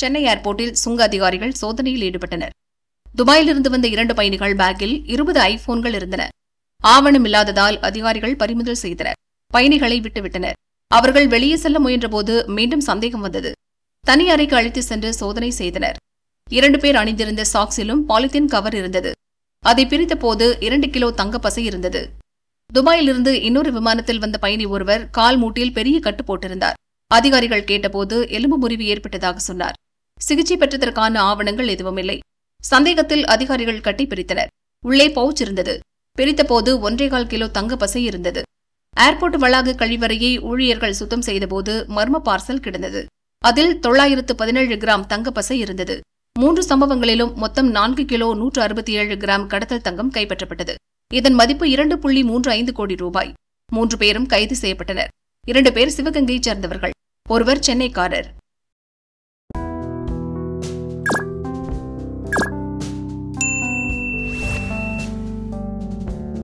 சென்னை ஏர்போர்ட்டில் சுங்க அதிகாரிகள் சோதனையில் ஈடுபட்டனர் துபாயிலிருந்து வந்த இரண்டு பயணிகள் பேக்கில் இருபது ஐபோன்கள் இருந்தன ஆவணம் இல்லாததால் அதிகாரிகள் பறிமுதல் செய்தனர் பயணிகளை விட்டுவிட்டனர் அவர்கள் வெளியே செல்ல முயன்றபோது மீண்டும் சந்தேகம் வந்தது தனி அறைக்கு அழைத்து சென்று சோதனை செய்தனர் இரண்டு பேர் அணிந்திருந்த சாக்ஸிலும் பாலித்தீன் கவர் இருந்தது அதை பிரித்த போது இரண்டு கிலோ தங்க பசை இருந்தது துபாயிலிருந்து இன்னொரு விமானத்தில் வந்த பயணி ஒருவர் கால் மூட்டில் பெரிய கட்டு போட்டிருந்தார் அதிகாரிகள் கேட்டபோது எலும்பு முறிவு ஏற்பட்டதாக சொன்னார் சிகிச்சை பெற்றதற்கான ஆவணங்கள் எதுவும் இல்லை சந்தேகத்தில் அதிகாரிகள் கட்டி பிரித்தனர் உள்ளே பவுச் இருந்தது பிரித்தபோது ஒன்றேகால் கிலோ தங்க பசை இருந்தது ஏர்போர்ட் வளாக கழிவறையை ஊழியர்கள் சுத்தம் செய்தபோது மர்ம பார்சல் கிடந்தது அதில் தொள்ளாயிரத்து பதினேழு கிராம் தங்க பசை இருந்தது மூன்று சம்பவங்களிலும் மொத்தம் நான்கு கிலோ நூற்று அறுபத்தி ஏழு கிராம் கடத்தல் தங்கம் கைப்பற்றப்பட்டது இதன் மதிப்பு இரண்டு புள்ளி மூன்று ஐந்து கோடி ரூபாய் மூன்று பேரும் கைது செய்யப்பட்டனர் இரண்டு பேர் சிவகங்கையைச் சேர்ந்தவர்கள் ஒருவர் சென்னைக்காரர்